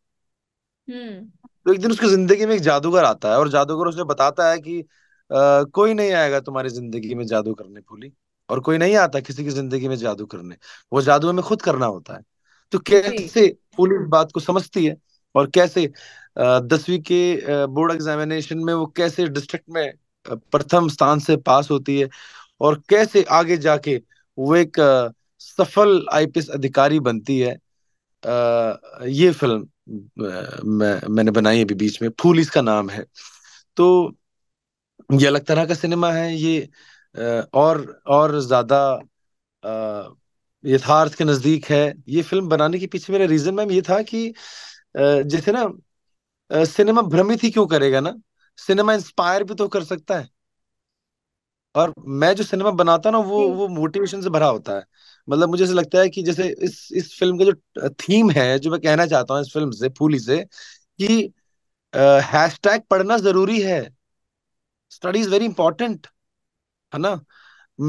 Speaker 2: हम्म। तो एक दिन उसकी जिंदगी में एक जादूगर आता है और जादूगर उसे बताता है कि आ, कोई नहीं आएगा तुम्हारी जिंदगी में जादू करने फूली और कोई नहीं आता किसी की जिंदगी में जादू करने वो जादू हमें खुद करना होता है तो कैसे फूली इस बात को समझती है और कैसे दसवीं के बोर्ड एग्जामिनेशन में वो कैसे डिस्ट्रिक्ट में प्रथम स्थान से पास होती है और कैसे आगे जाके वो एक सफल आईपीएस अधिकारी बनती है ये फिल्म मैं, मैंने बनाई अभी बीच में फूल इसका नाम है तो ये अलग तरह का सिनेमा है ये और और ज्यादा यथार्थ के नजदीक है ये फिल्म बनाने के पीछे मेरा रीजन मैम ये था कि जैसे ना सिनेमा भ्रमित ही क्यों करेगा ना सिनेमा इंस्पायर भी तो कर सकता है और मैं जो सिनेमा बनाता ना वो वो मोटिवेशन से भरा होता है मतलब मुझे ऐसा लगता है कि जैसे इस इस फिल्म का जो थीम है जो मैं कहना चाहता हूँ इस फिल्म से फूली से कि हैश टैग पढ़ना जरूरी है स्टडी इज वेरी इंपॉर्टेंट है ना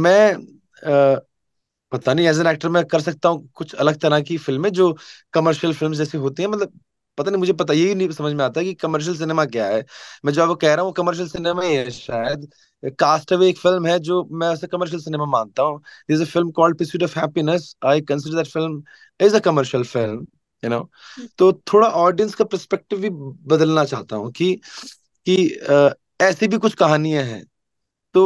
Speaker 2: मैं आ, पता नहीं एज एन एक्टर मैं कर सकता हूँ कुछ अलग तरह की फिल्में जो कमर्शियल फिल्म जैसी होती है मतलब पता नहीं मुझे पता ही नहीं समझ में आता कि कमर्शियल सिनेमा क्या है मैं जो आपको कह रहा हूँ कमर्शियल सिनेमा ही है शायद कास्ट अवे एक फिल्म है जो मैं उसे कमर्शियल सिनेमा मानता हूँ a film called pursuit of happiness I consider that film is a commercial film you know तो थोड़ा ऑडियंस का परस्पेक्टिव भी बदलना चाहता हूँ कि कि ऐसी भी कुछ कहानियां हैं तो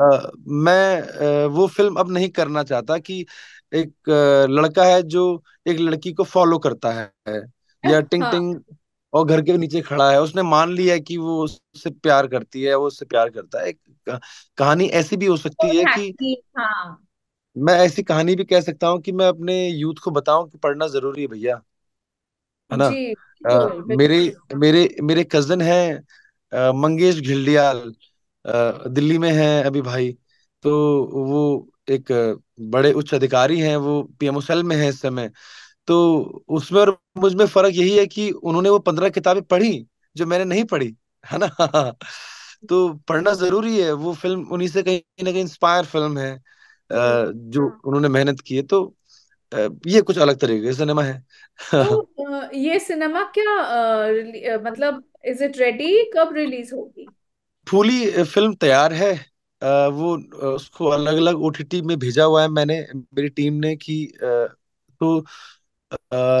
Speaker 2: आ, मैं आ, वो फिल्म अब नहीं करना चाहता कि एक लड़का है जो एक लड़की को फॉलो करता है या हाँ। टिंग टिंग और घर के नीचे खड़ा है उसने मान लिया कि वो उससे प्यार करती है वो उससे प्यार करता है एक कहानी ऐसी भी हो सकती है
Speaker 1: कि हाँ।
Speaker 2: मैं ऐसी कहानी भी कह सकता हूँ कि मैं अपने यूथ को बताऊं कि पढ़ना जरूरी है भैया है ना मेरे मेरे मेरे कजन है मंगेश घिल्डियाल दिल्ली में है अभी भाई तो वो एक बड़े उच्च अधिकारी हैं वो पीएमओ सेल में है इस समय तो उसमें और मुझ में फर्क यही है कि उन्होंने वो पंद्रह किताबें पढ़ी जो मैंने नहीं पढ़ी है ना तो पढ़ना जरूरी है वो फिल्म उन्हीं से कहीं ना कहीं इंस्पायर फिल्म है जो उन्होंने मेहनत की है तो ये कुछ अलग तरीके का सिनेमा है
Speaker 1: तो ये सिनेमा क्या आ, मतलब इज इट रेडी कब रिलीज होगी
Speaker 2: फूली फिल्म तैयार है वो उसको अलग अलग ओटीटी में भेजा हुआ है मैंने मेरी टीम ने कि तो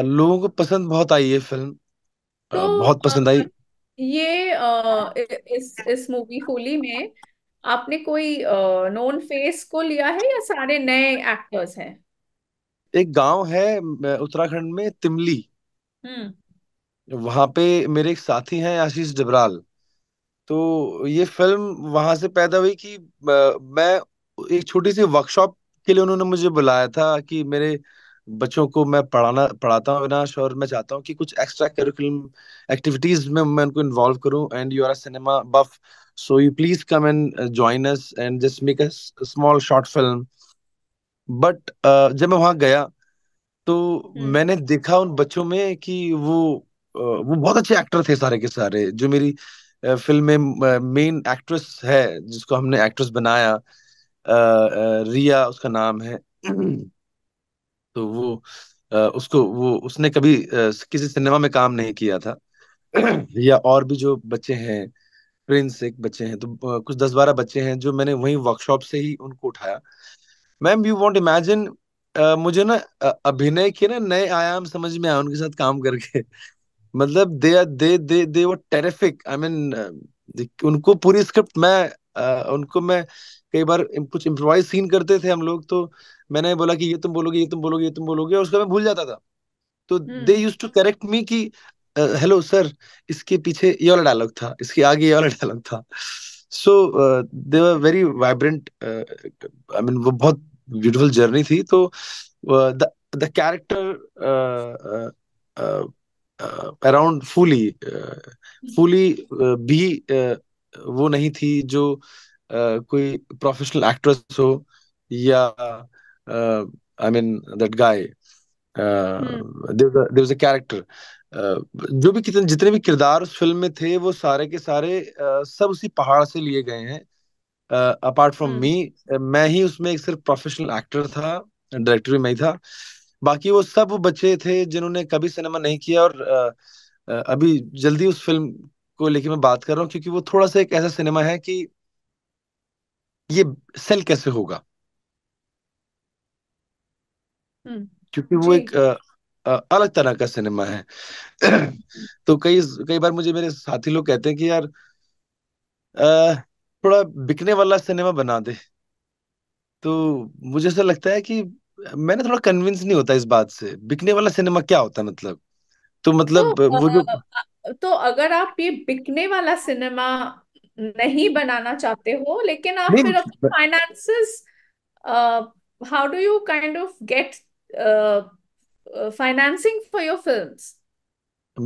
Speaker 2: लोगों को पसंद बहुत आई ये फिल्म आ, तो बहुत पसंद आई
Speaker 1: ये आ, इस इस मूवी होली में आपने कोई नोन फेस को लिया है या सारे नए एक्टर्स हैं
Speaker 2: एक गांव है उत्तराखंड में तिमली
Speaker 1: हम्म।
Speaker 2: वहां पे मेरे एक साथी हैं आशीष डबराल तो ये फिल्म वहां से पैदा हुई कि मैं एक छोटी सी वर्कशॉप के लिए उन्होंने मुझे बुलाया था कि मेरे बच्चों को मैं पढ़ाना पढ़ाता हूँ अविनाश और मैं चाहता हूँ कि कुछ एक्स्ट्रा करिकुलम एक्टिविटीज में मैं उनको इन्वॉल्व करूँ and you are a cinema buff so you please come and join us and just make a small short film but जब मैं वहां गया तो hmm. मैंने देखा उन बच्चों में कि वो वो बहुत अच्छे एक्टर थे सारे के सारे जो मेरी फिल्म में मेन एक्ट्रेस है जिसको हमने एक्ट्रेस बनाया रिया उसका नाम है तो वो आ, उसको वो उसने कभी आ, किसी सिनेमा में काम नहीं किया था या और भी जो बच्चे हैं प्रिंस एक बच्चे हैं तो कुछ दस बारह बच्चे हैं जो मैंने वही वर्कशॉप से ही उनको उठाया मैम यू वॉन्ट इमेजिन मुझे ना अभिनय के ना नए आयाम समझ में आया उनके साथ काम करके मतलब दे दे दे दे वो टेरिफिक आई मीन उनको पूरी स्क्रिप्ट मैं आ, उनको मैं कई बार कुछ इम्प्रोवाइज सीन करते थे हम लोग तो मैंने बोला कि ये तुम बोलोगे ये तुम बोलोगे ये तुम बोलोगे और उसका मैं भूल जाता था तो they used to correct me कि हेलो सर इसके पीछे ये वाला डायलॉग था इसके आगे ये वाला डायलॉग था so they were very vibrant I mean वो बहुत ब्यूटीफुल जर्नी थी तो द द कैरेक्टर अराउंड फूली फूली भी uh, वो नहीं थी जो uh, कोई प्रोफेशनल एक्ट्रेस हो या uh, I mean that guy. Dev a character जो भी कितने जितने भी किरदार उस फिल्म में थे वो सारे के सारे uh, सब उसी पहाड़ से लिए गए हैं अपार्ट फ्रॉम मी मैं ही उसमें एक सिर्फ प्रोफेशनल एक्टर था डायरेक्टर भी मैं ही था बाकी वो सब बच्चे थे जिन्होंने कभी सिनेमा नहीं किया और uh, uh अभी जल्दी उस फिल्म को लेके मैं बात कर रहा हूँ क्योंकि वो थोड़ा सा एक ऐसा सिनेमा है कि ये सेल कैसे होगा क्योंकि वो एक आ, अलग तरह का सिनेमा है तो कई कई बार मुझे मेरे साथी लोग कहते हैं कि यार आ, थोड़ा बिकने वाला सिनेमा बना दे तो मुझे ऐसा लगता है कि मैंने थोड़ा कन्विंस नहीं होता इस बात से बिकने वाला सिनेमा क्या होता मतलब तो मतलब तो मतलब वो
Speaker 1: जो तो अगर आप ये बिकने वाला सिनेमा नहीं बनाना चाहते हो लेकिन आप फिर अपने finances how do you kind of get financing for your films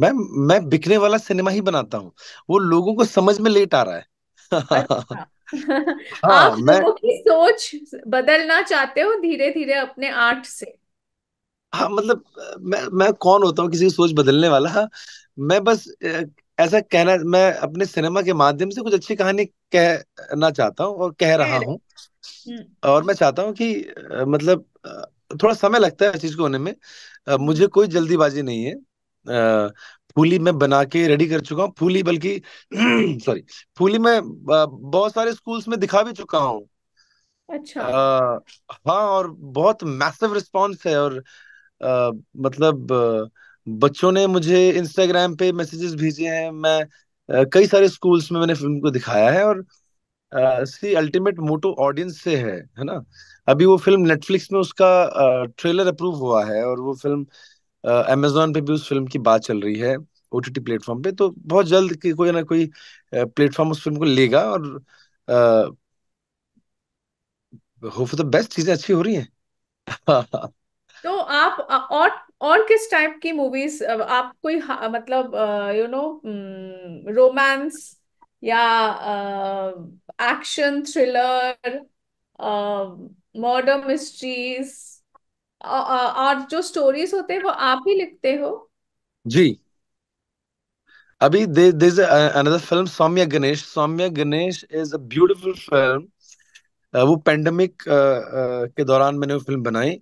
Speaker 2: मैं मैं बिकने वाला सिनेमा ही बनाता हूँ वो लोगों को समझ में लेट आ रहा है अच्छा।
Speaker 1: हाँ, आप मैं... लोगों की सोच बदलना चाहते हो धीरे धीरे अपने आर्ट से
Speaker 2: हाँ मतलब मैं मैं कौन होता हूँ किसी की सोच बदलने वाला हाँ, मैं बस ऐसा कहना मैं अपने सिनेमा के माध्यम से कुछ अच्छी कहानी कहना चाहता हूँ और कह रहा हूँ हम्म। और मैं चाहता हूँ कि मतलब थोड़ा समय लगता है चीज को होने में आ, मुझे कोई जल्दीबाजी नहीं है आ, फूली मैं बना के रेडी कर चुका हूँ फूली बल्कि सॉरी फूली मैं बहुत सारे स्कूल्स में दिखा भी चुका हूँ
Speaker 1: अच्छा आ,
Speaker 2: हाँ और बहुत मैसिव रिस्पॉन्स है और आ, मतलब बच्चों ने मुझे इंस्टाग्राम पे मैसेजेस भेजे हैं मैं आ, कई सारे स्कूल्स में मैंने फिल्म को दिखाया है और अल्टीमेट मोटो ऑडियंस से है है ना अभी वो फिल्म नेटफ्लिक्स में उसका ट्रेलर अप्रूव हुआ है और वो फिल्म अमेजोन पे भी उस फिल्म की बात चल रही है ओटीटी प्लेटफॉर्म पे तो बहुत जल्द की कोई ना कोई प्लेटफॉर्म उस फिल्म को लेगा और होप द बेस्ट चीजें अच्छी हो रही हैं
Speaker 1: तो आप और और किस टाइप की मूवीज आप कोई मतलब यू नो रोमांस या एक्शन थ्रिलर मर्डर मिस्ट्रीज और जो स्टोरीज होते हैं वो आप ही लिखते हो
Speaker 2: जी अभी this another film Saumya Ganesh Saumya Ganesh is a beautiful film वो पेंडेमिक uh, uh, के दौरान मैंने वो फिल्म बनाई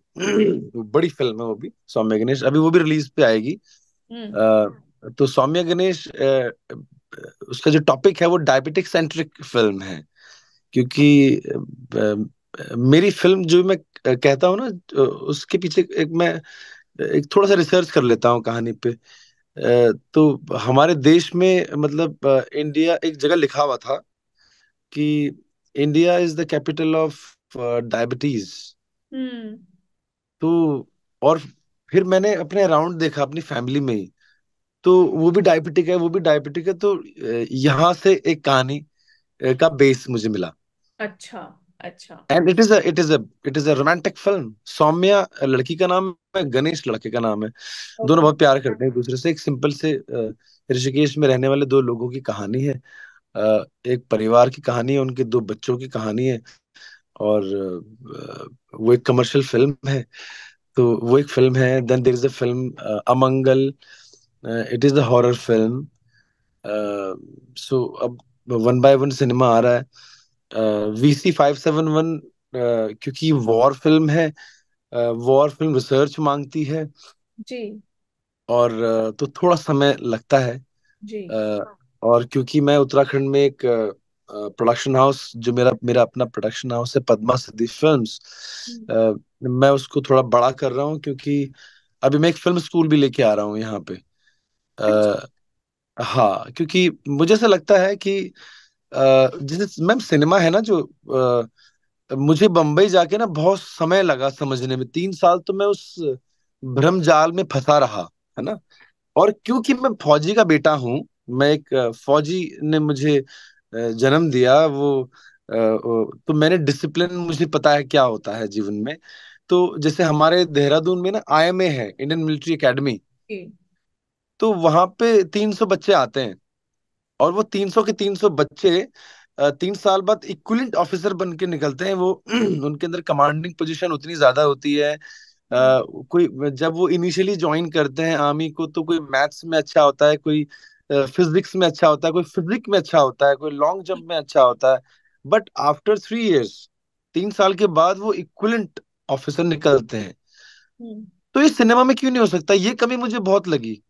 Speaker 2: बड़ी फिल्म है वो भी सौम्या गणेश अभी वो भी रिलीज पे आएगी हम्म। uh, तो सौम्या गणेश उसका जो टॉपिक है वो डायबिटिक सेंट्रिक फिल्म है क्योंकि मेरी फिल्म जो मैं कहता हूँ ना उसके पीछे एक मैं एक थोड़ा सा रिसर्च कर लेता हूँ कहानी पे तो हमारे देश में मतलब इंडिया एक जगह लिखा हुआ था कि India is the capital of diabetes hmm. तो और फिर मैंने अपने अराउंड देखा अपनी फैमिली में ही तो वो भी डायबिटिक है वो भी डायबिटिक है तो यहाँ से एक कहानी का बेस मुझे मिला
Speaker 1: अच्छा अच्छा
Speaker 2: and it is it is it is a romantic film Saumya लड़की का नाम है गणेश लड़के का नाम है okay. दोनों बहुत प्यार करते हैं एक दूसरे से एक सिंपल से ऋषिकेश में रहने वाले दो लोगों की कहानी है एक परिवार की कहानी है उनके दो बच्चों की कहानी है और वो एक कमर्शियल फिल्म है तो वो एक फिल्म है then there is a film Amangal it is a horror film so अब वन बाय वन सिनेमा आ रहा है वीसी फाइव सेवन वन क्योंकि वॉर फिल्म है वॉर फिल्म रिसर्च मांगती है जी और तो थोड़ा समय लगता है जी और क्योंकि मैं उत्तराखंड में एक प्रोडक्शन हाउस जो मेरा मेरा अपना प्रोडक्शन हाउस है पद्मा सिद्धि फिल्म्स हम्म। मैं उसको थोड़ा बड़ा कर रहा हूँ क्योंकि अभी मैं एक फिल्म स्कूल भी लेके आ रहा हूँ यहाँ पे अच्छा। हाँ क्योंकि मुझे ऐसा लगता है कि जैसे मैम सिनेमा है ना जो आ, मुझे बंबई जाके ना बहुत समय लगा समझने में तीन साल तो मैं उस भ्रम जाल में फंसा रहा है ना और क्योंकि मैं फौजी का बेटा हूँ मैं एक फौजी ने मुझे जन्म दिया वो तो मैंने डिसिप्लिन मुझे पता है क्या होता है जीवन में तो जैसे हमारे देहरादून में ना आई है इंडियन मिलिट्री एकेडमी तो वहां पे तीन सौ बच्चे आते हैं और वो 300 के 300 बच्चे तीन साल बाद इक्विलेंट ऑफिसर बन के निकलते हैं वो उनके अंदर कमांडिंग पोजीशन उतनी ज्यादा होती है Uh, कोई जब वो इनिशियली ज्वाइन करते हैं आर्मी को तो कोई मैथ्स में अच्छा होता है कोई फिजिक्स में अच्छा होता है कोई फिजिक में अच्छा होता है कोई लॉन्ग जंप में अच्छा होता है बट आफ्टर थ्री इयर्स तीन साल के बाद वो इक्वलेंट ऑफिसर निकलते हैं हम्म। तो ये सिनेमा में क्यों नहीं हो सकता ये कमी मुझे बहुत लगी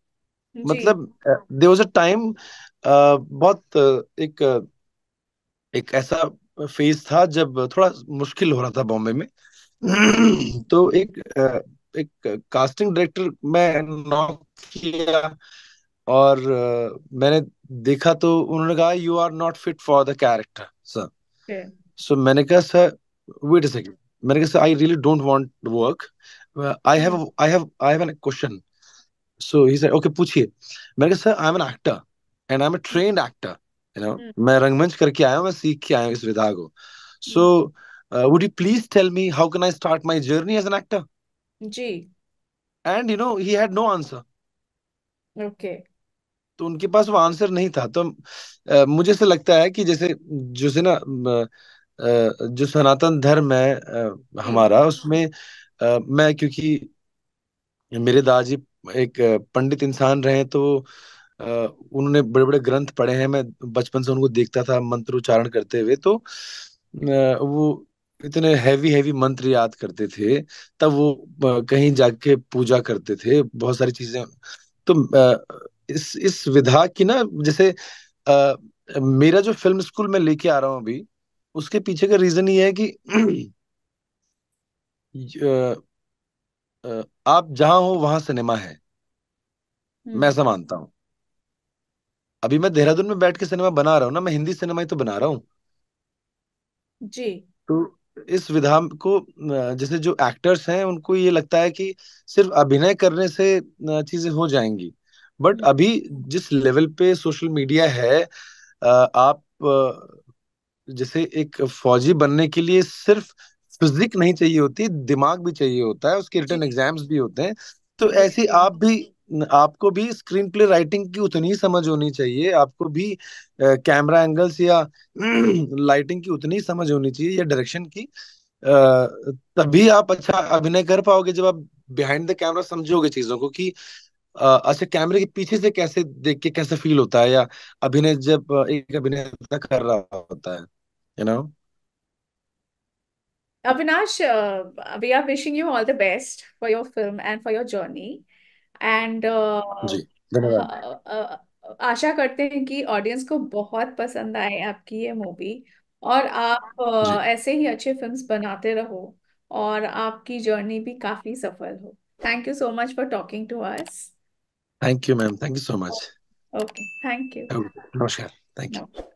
Speaker 2: मतलब देर वॉज अ टाइम बहुत एक एक ऐसा फेज था जब थोड़ा मुश्किल हो रहा था बॉम्बे में तो एक एक कास्टिंग डायरेक्टर मैं नॉक किया और मैंने देखा तो उन्होंने कहा you are not fit for the character
Speaker 1: sir
Speaker 2: so मैंने कहा सर वेट अ सेकंड मैंने कहा sir I really don't want work I have I have I have an question so he said okay पूछिए मैंने कहा sir I am an actor and I am a trained actor you know मैं रंगमंच करके आया हूँ मैं सीख के आया हूँ इस विधा को so would you please tell me how can I start my journey as an actor जी and you know he had no answer okay तो उनके पास वो आंसर नहीं था तो uh, मुझे से लगता है कि जैसे से ना uh, जो सनातन धर्म है uh, hmm. हमारा उसमें uh, मैं क्योंकि मेरे दादाजी एक पंडित इंसान रहे तो उन्होंने बड़े बड़े ग्रंथ पढ़े हैं मैं बचपन से उनको देखता था मंत्र उच्चारण करते हुए तो वो इतने हैवी हैवी मंत्र याद करते थे तब वो कहीं जाके पूजा करते थे बहुत सारी चीजें तो इस इस विधा की ना जैसे मेरा जो फिल्म स्कूल में लेके आ रहा हूं अभी उसके पीछे का रीजन ये है कि आप जहां हो वहां सिनेमा है
Speaker 1: हम्म।
Speaker 2: मैं ऐसा मानता हूं अभी मैं देहरादून में बैठ के सिनेमा बना रहा हूं ना मैं हिंदी सिनेमा ही तो बना रहा हूं जी तो इस विधा को जैसे जो एक्टर्स हैं उनको ये लगता है कि सिर्फ अभिनय करने से चीजें हो जाएंगी बट हम्म। अभी जिस लेवल पे सोशल मीडिया है आप जैसे एक फौजी बनने के लिए सिर्फ फिजिक नहीं चाहिए होती दिमाग भी चाहिए होता है उसके रिटर्न एग्जाम्स भी होते हैं तो ऐसे आप भी आपको भी स्क्रीन प्ले राइटिंग की उतनी समझ होनी चाहिए आपको भी कैमरा एंगल्स या लाइटिंग की उतनी समझ होनी चाहिए या डायरेक्शन की तभी आप अच्छा अभिनय कर पाओगे जब आप बिहाइंड द कैमरा समझोगे चीजों को कि अच्छा कैमरे के पीछे से कैसे देख के कैसे फील होता है या अभिनय जब एक अभिनेता कर रहा होता है you you know know?
Speaker 1: Avinash, uh, we are wishing you all the best for your film and for your journey. And uh, uh, uh, आशा करते हैं कि ऑडियंस को बहुत पसंद आए आपकी ये मूवी और आप uh, ऐसे ही अच्छे फिल्म्स बनाते रहो और आपकी जर्नी भी काफी सफल हो thank you so much for talking to us
Speaker 2: thank you ma'am thank you so much
Speaker 1: okay thank you
Speaker 2: नमस्कार
Speaker 1: थैंक यू